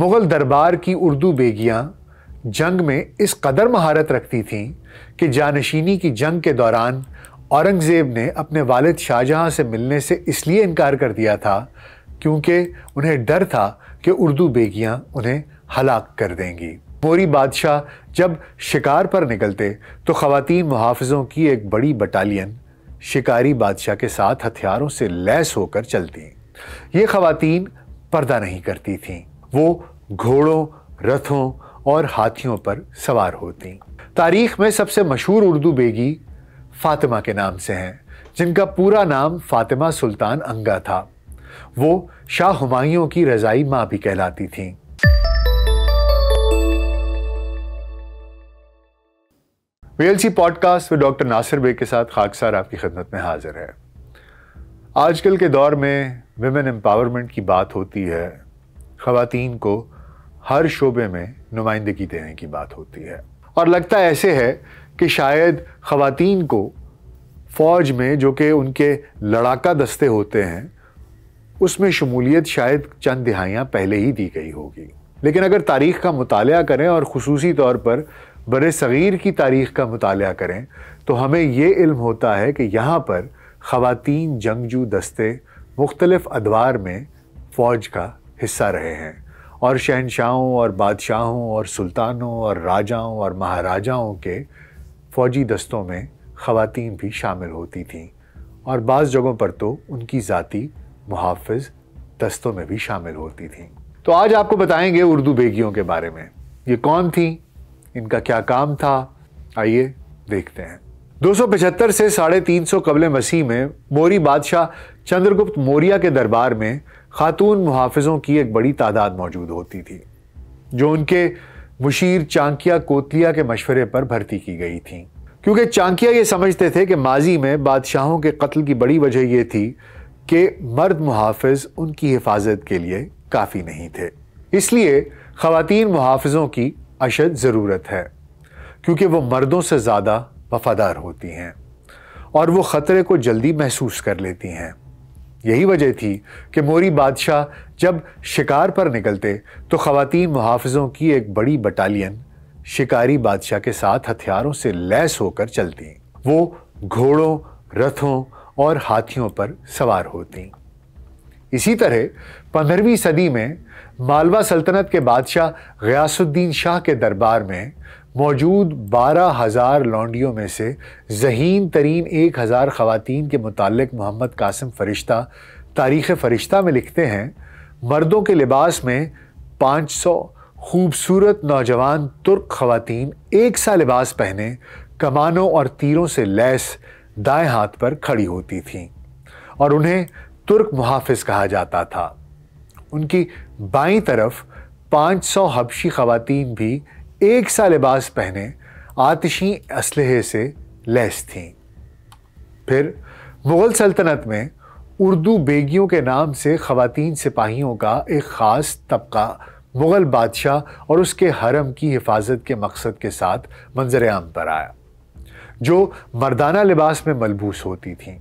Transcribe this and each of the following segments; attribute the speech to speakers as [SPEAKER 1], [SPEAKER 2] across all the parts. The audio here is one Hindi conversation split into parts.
[SPEAKER 1] मुग़ल दरबार की उर्दू बेगियाँ जंग में इस कदर महारत रखती थीं कि जानशीनी की जंग के दौरान औरंगज़ेब ने अपने वालिद शाहजहाँ से मिलने से इसलिए इनकार कर दिया था क्योंकि उन्हें डर था कि उर्दू बेगियाँ उन्हें हलाक कर देंगी मोरी बादशाह जब शिकार पर निकलते तो ख़वातीन मुहाफ़ों की एक बड़ी बटालियन शिकारी बादशाह के साथ हथियारों से लैस होकर चलती ये ख़वातीन पर्दा नहीं करती थीं वो घोड़ों रथों और हाथियों पर सवार होती तारीख में सबसे मशहूर उर्दू बेगी फातिमा के नाम से हैं जिनका पूरा नाम फातिमा सुल्तान अंगा था वो शाह हुमायूं की रज़ाई माँ भी कहलाती थी वीएलसी पॉडकास्ट में डॉक्टर नासिर बेग के साथ खाकसार आपकी खिदमत में हाजिर है आजकल के दौर में विमेन एम्पावरमेंट की बात होती है खातन को हर शोबे में नुमाइंदगी देने की बात होती है और लगता ऐसे है कि शायद खातन को फ़ौज में जो कि उनके लड़ाका दस्ते होते हैं उसमें शमूलियत शायद चंद दिहाइयाँ पहले ही दी गई होगी लेकिन अगर तारीख़ का मताल करें और खसूस तौर पर बर सग़ीर की तारीख़ का मताल करें तो हमें ये इल्म होता है कि यहाँ पर ख़वातीन जंगजू दस्ते मुख्तलफ़ अदवार में फ़ौज का हिस्सा रहे हैं और शहनशाहों और बादशाहों और सुल्तानों और राजाओं और महाराजाओं के फ़ौजी दस्तों में ख़वातीन भी शामिल होती थीं और बाज़ जगहों पर तो उनकी ज़ाति मुहाफ़ दस्तों में भी शामिल होती थीं तो आज आपको बताएंगे उर्दू बेगियों के बारे में ये कौन थी इनका क्या काम था आइए देखते हैं 275 से साढ़े तीन सौ कबल मसीह में मोरी बादशाह चंद्रगुप्त मौर्य के दरबार में खातून मुहाफ़ों की एक बड़ी तादाद मौजूद होती थी जो उनके मुशीर चांकिया कोतलिया के मशवरे पर भर्ती की गई थी क्योंकि चांकिया ये समझते थे कि माजी में बादशाहों के कत्ल की बड़ी वजह यह थी कि मर्द मुहाफ़ उनकी हिफाजत के लिए काफ़ी नहीं थे इसलिए खातन मुहाफ़ों की अशद ज़रूरत है क्योंकि वो मर्दों से ज़्यादा वफ़ादार होती हैं और वो ख़तरे को जल्दी महसूस कर लेती हैं यही वजह थी कि मोरी बादशाह जब शिकार पर निकलते तो ख़वातीन मुहाफ़ों की एक बड़ी बटालियन शिकारी बादशाह के साथ हथियारों से लैस होकर चलती वो घोड़ों रथों और हाथियों पर सवार होती इसी तरह पंद्रहवीं सदी में मालवा सल्तनत के बादशाह गयासुद्दीन शाह के दरबार में मौजूद बारह हज़ार लॉन्डियों में से जहीन तरीन एक हज़ार ख़वान के मुतक़ मोहम्मद कासिम फ़रिश्ता तारीख़ फ़रिश्ता में लिखते हैं मर्दों के लिबास में पाँच सौ खूबसूरत नौजवान तुर्क ख़वातीन एक सा लिबास पहने कमानों और तीरों से लैस दाएं हाथ पर खड़ी होती थीं और उन्हें तुर्क मुहाफ़ कहा जाता था उनकी बाई तरफ 500 हबशी खवतान भी एक सा लिबास पहने आतिशी असलहे से लैस थीं फिर मुग़ल सल्तनत में उर्दू बेगियों के नाम से ख़वातीन सिपाहियों का एक ख़ास तबका मुग़ल बादशाह और उसके हरम की हिफाजत के मकसद के साथ मंजर आम पर आया जो मर्दाना लिबास में मलबूस होती थी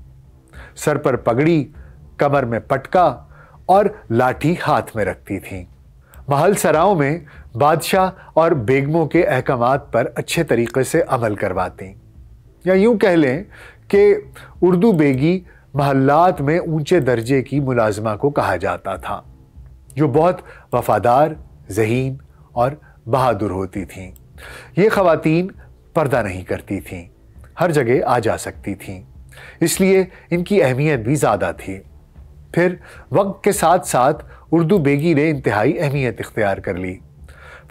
[SPEAKER 1] सर पर पगड़ी कमर में पटका और लाठी हाथ में रखती थी महल सराओं में बादशाह और बेगमों के अहकाम पर अच्छे तरीके से अमल हैं या यूँ कह लें कि उर्दू बेगी महल्लात में ऊंचे दर्जे की मुलाजमा को कहा जाता था जो बहुत वफादार जहीन और बहादुर होती थीं ये ख़ातन पर्दा नहीं करती थीं हर जगह आ जा सकती थीं इसलिए इनकी अहमियत भी ज़्यादा थी फिर वक्त के साथ साथ उर्दू बेगी ने इंतहाई अहमियत इख्तियार कर ली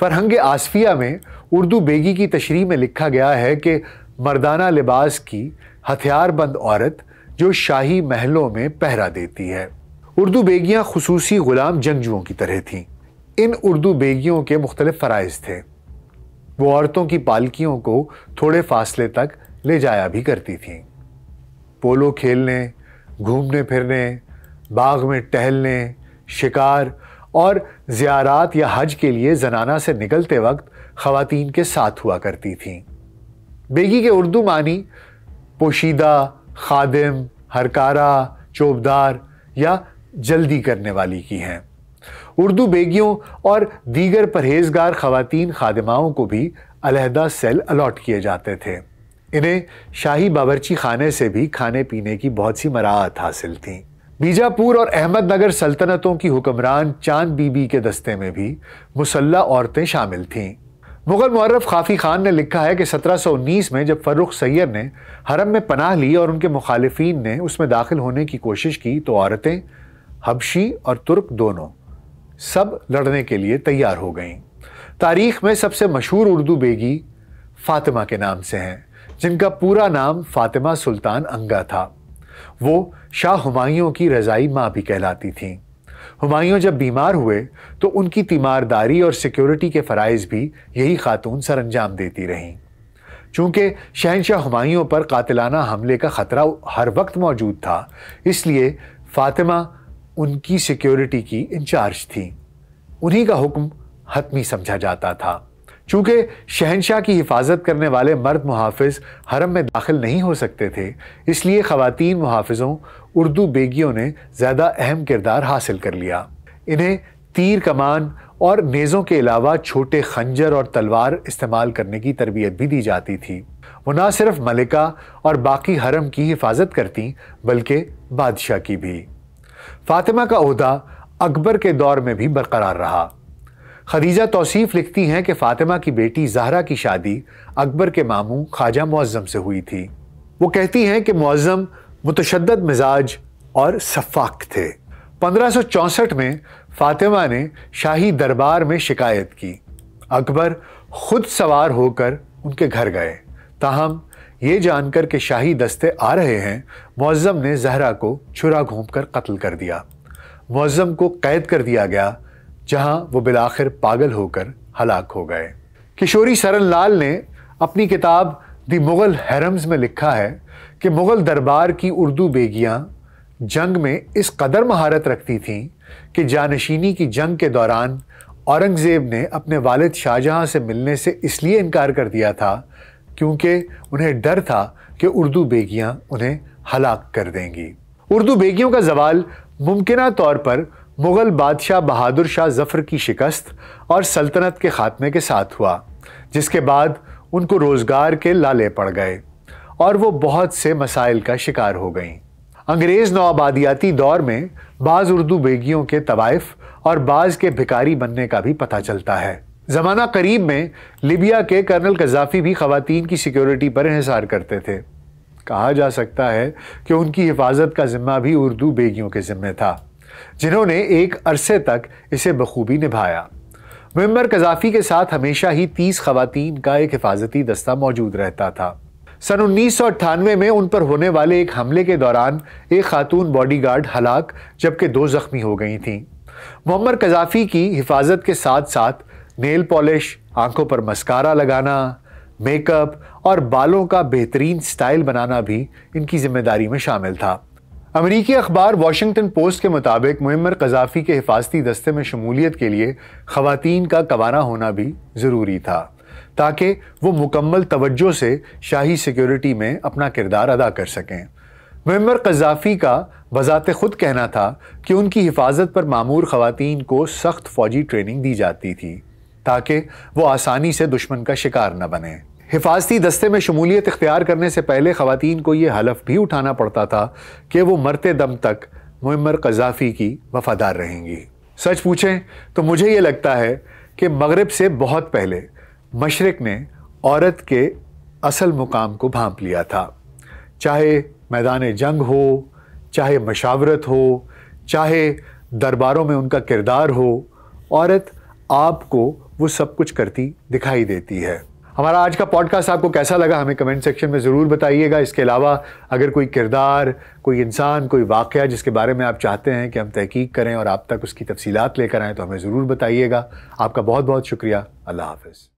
[SPEAKER 1] फरहंग आसफिया में उर्दू बेगी की तशरी में लिखा गया है कि मर्दाना लिबास की हथियारबंद औरत जो शाही महलों में पहरा देती है उर्दू बेगियाँ खसूसी ग़ुलाम जंगजुओं की तरह थीं इन उर्दू बेगियों के मुख्तलि फ़रज़ थे वो औरतों की पालकियों को थोड़े फासले तक ले जाया भी करती थीं पोलो खेलने घूमने फिरने बाग में टहलने शिकार और ज़्यारात या हज के लिए जनाना से निकलते वक्त ख़वातीन के साथ हुआ करती थीं बेगी के उर्दू मानी पोशीदा खादिम हरकारा चोबदार या जल्दी करने वाली की हैं उर्दू बेगियों और दीगर परहेजगार खवतिन खादिमाओं को भी अलहदा सेल अलाट किए जाते थे इन्हें शाही बावरची खाने से भी खाने पीने की बहुत सी मराहत हासिल थीं बीजापुर और अहमदनगर सल्तनतों की हुक्मरान चांद बीबी के दस्ते में भी मुसल्ला औरतें शामिल थीं मुगल मुहर्रफ खाफी खान ने लिखा है कि 1719 में जब फ़र्रुख सैयर ने हरम में पनाह ली और उनके मुखालफन ने उसमें दाखिल होने की कोशिश की तो औरतें हबशी और तुर्क दोनों सब लड़ने के लिए तैयार हो गईं तारीख में सबसे मशहूर उर्दू बेगी फातिमा के नाम से हैं जिनका पूरा नाम फातिमा सुल्तान अंगा था वो शाह हुमायूं की रज़ाई माँ भी कहलाती थीं हुमायूं जब बीमार हुए तो उनकी तीमारदारी और सिक्योरिटी के फ़रज़ भी यही खातून सर अंजाम देती रहीं चूँकि शहनशाह हुमायूं पर कातिलाना हमले का ख़तरा हर वक्त मौजूद था इसलिए फ़ातिमा उनकी सिक्योरिटी की इंचार्ज थी उन्हीं का हुक्म हतमी समझा जाता था चूंकि शहनशाह की हिफाजत करने वाले मर्द मुहाफ़ हरम में दाखिल नहीं हो सकते थे इसलिए ख़वान मुहाफ़ों उर्दू बेगियों ने ज़्यादा अहम किरदार हासिल कर लिया इन्हें तीर कमान और नेज़ों के अलावा छोटे खंजर और तलवार इस्तेमाल करने की तरबियत भी दी जाती थी वो ना सिर्फ मलिका और बाकी हरम की हिफाजत करती बल्कि बादशाह की भी फातिमा का अहदा अकबर के दौर में भी बरकरार रहा खदीजा तौसीफ लिखती हैं कि फ़ातिमा की बेटी जहरा की शादी अकबर के मामू ख्वाजा मुआज़म से हुई थी वो कहती हैं कि मुआज़म मुतशद मिजाज और शफाक थे 1564 में फ़ातिमा ने शाही दरबार में शिकायत की अकबर खुद सवार होकर उनके घर गए ताहम ये जानकर के शाही दस्ते आ रहे हैं मुआज़म ने जहरा को छुरा घूम कर कत्ल कर दिया मुआज़म को कैद कर दिया गया जहां वो बिलाखिर पागल होकर हलाक हो गए किशोरी सरन लाल ने अपनी किताब दी मुग़ल हैरम्स में लिखा है कि मुग़ल दरबार की उर्दू बेगियां जंग में इस कदर महारत रखती थीं कि जानशीनी की जंग के दौरान औरंगज़ेब ने अपने वालिद शाहजहाँ से मिलने से इसलिए इनकार कर दिया था क्योंकि उन्हें डर था कि उर्दू बेगियां उन्हें हलाक कर देंगी उर्दू बेगियों का जवाल मुमकिन तौर पर मुग़ल बादशाह बहादुर शाह जफ़र की शिकस्त और सल्तनत के ख़ात्मे के साथ हुआ जिसके बाद उनको रोज़गार के लाले पड़ गए और वो बहुत से मसाइल का शिकार हो गई अंग्रेज़ नौआबादियाती दौर में बाज़ उर्दू बेगियों के तवाइफ और बाज़ के भिकारी बनने का भी पता चलता है ज़माना करीब में लिबिया के कर्नल कजाफी भी ख़वातीन की सिक्योरिटी पर इसार करते थे कहा जा सकता है कि उनकी हिफाजत का ज़िम्मा भी उर्दू बेगियों के ज़िम्मे था जिन्होंने एक अरसे तक इसे बखूबी निभाया मेम्बर कजाफी के साथ हमेशा ही तीस खवतिन का एक हिफाजती दस्ता मौजूद रहता था सन उन्नीस में उन पर होने वाले एक हमले के दौरान एक खातून बॉडीगार्ड हलाक जबकि दो जख्मी हो गई थीं मम्मर कजाफी की हिफाजत के साथ साथ नेल पॉलिश आंखों पर मस्कारा लगाना मेकअप और बालों का बेहतरीन स्टाइल बनाना भी इनकी जिम्मेदारी में शामिल था अमरीकी अखबार वाशिंगटन पोस्ट के मुताबिक मुम्मर कजाफी के हिफाजती दस्ते में शमूलियत के लिए खातन का कवाना होना भी ज़रूरी था ताकि वो मुकम्मल तवज्जो से शाही सिक्योरिटी में अपना किरदार अदा कर सकें मुम्मर कजाफी का बजात खुद कहना था कि उनकी हिफाजत पर मामूर ख़वातीन को सख्त फ़ौजी ट्रेनिंग दी जाती थी ताकि वो आसानी से दुश्मन का शिकार न बने हिफाजती दस्ते में शमूलियत इख्तियार करने से पहले ख़वान को ये हलफ भी उठाना पड़ता था कि वो मरते दम तक मम्मर कजाफ़ी की वफ़ादार रहेंगी सच पूछें तो मुझे ये लगता है कि मगरब से बहुत पहले मशरक़ ने औरत के असल मुकाम को भांप लिया था चाहे मैदान जंग हो चाहे मशावरत हो चाहे दरबारों में उनका किरदार हो औरत आपको वो सब कुछ करती दिखाई देती है हमारा आज का पॉडकास्ट आपको कैसा लगा हमें कमेंट सेक्शन में ज़रूर बताइएगा इसके अलावा अगर कोई किरदार कोई इंसान कोई वाक़ जिसके बारे में आप चाहते हैं कि हम तहकीक करें और आप तक उसकी तफसीत लेकर आएँ तो हमें ज़रूर बताइएगा आपका बहुत बहुत शुक्रिया अल्लाह हाफिज़